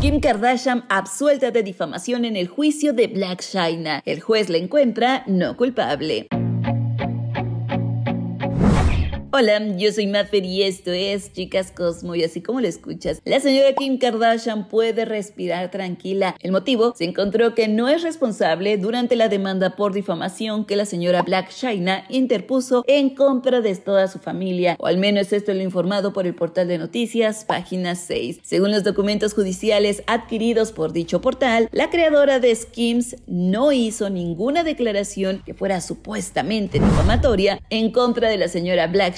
Kim Kardashian absuelta de difamación en el juicio de Black China. El juez la encuentra no culpable. Hola, yo soy Maffer y esto es Chicas Cosmo y así como lo escuchas, la señora Kim Kardashian puede respirar tranquila. El motivo se encontró que no es responsable durante la demanda por difamación que la señora Black China interpuso en contra de toda su familia, o al menos esto lo informado por el portal de noticias Página 6. Según los documentos judiciales adquiridos por dicho portal, la creadora de Skims no hizo ninguna declaración que fuera supuestamente difamatoria en contra de la señora Black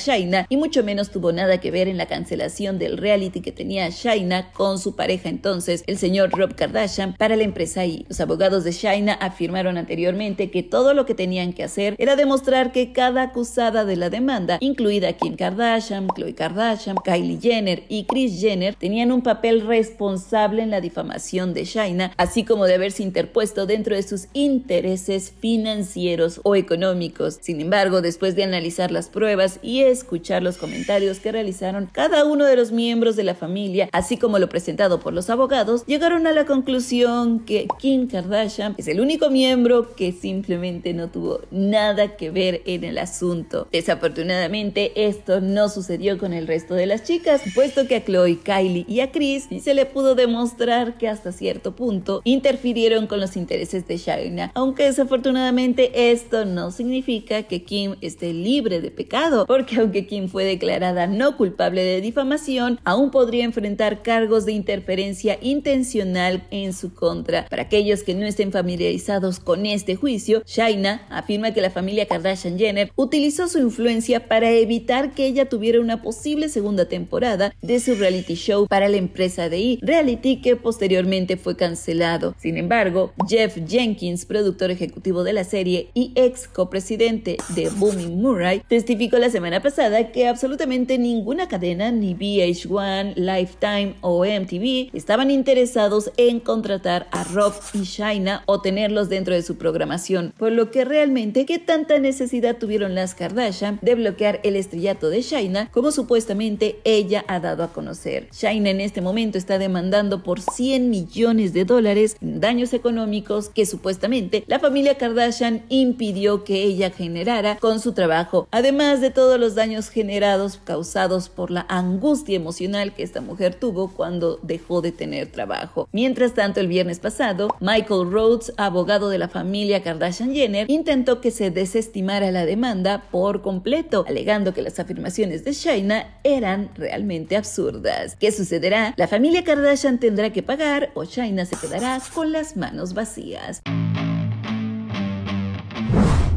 y mucho menos tuvo nada que ver en la cancelación del reality que tenía Shaina con su pareja entonces, el señor Rob Kardashian, para la empresa y Los abogados de Shaina afirmaron anteriormente que todo lo que tenían que hacer era demostrar que cada acusada de la demanda, incluida Kim Kardashian, Khloe Kardashian, Kylie Jenner y Chris Jenner, tenían un papel responsable en la difamación de Shaina, así como de haberse interpuesto dentro de sus intereses financieros o económicos. Sin embargo, después de analizar las pruebas y escuchar los comentarios que realizaron cada uno de los miembros de la familia, así como lo presentado por los abogados, llegaron a la conclusión que Kim Kardashian es el único miembro que simplemente no tuvo nada que ver en el asunto. Desafortunadamente, esto no sucedió con el resto de las chicas, puesto que a Chloe, Kylie y a Chris se le pudo demostrar que hasta cierto punto interfirieron con los intereses de Shaina, aunque desafortunadamente esto no significa que Kim esté libre de pecado, porque aunque Kim fue declarada no culpable de difamación, aún podría enfrentar cargos de interferencia intencional en su contra. Para aquellos que no estén familiarizados con este juicio, Shaina afirma que la familia Kardashian Jenner utilizó su influencia para evitar que ella tuviera una posible segunda temporada de su reality show para la empresa de E, reality que posteriormente fue cancelado. Sin embargo, Jeff Jenkins, productor ejecutivo de la serie y ex copresidente de Booming Murray, testificó la semana pasada que absolutamente ninguna cadena, ni VH1, Lifetime o MTV, estaban interesados en contratar a Rob y Shaina o tenerlos dentro de su programación, por lo que realmente qué tanta necesidad tuvieron las Kardashian de bloquear el estrellato de Shaina como supuestamente ella ha dado a conocer. Shaina en este momento está demandando por 100 millones de dólares en daños económicos que supuestamente la familia Kardashian impidió que ella generara con su trabajo, además de todos los daños generados causados por la angustia emocional que esta mujer tuvo cuando dejó de tener trabajo. Mientras tanto, el viernes pasado, Michael Rhodes, abogado de la familia Kardashian Jenner, intentó que se desestimara la demanda por completo, alegando que las afirmaciones de Shaina eran realmente absurdas. ¿Qué sucederá? ¿La familia Kardashian tendrá que pagar o Shaina se quedará con las manos vacías?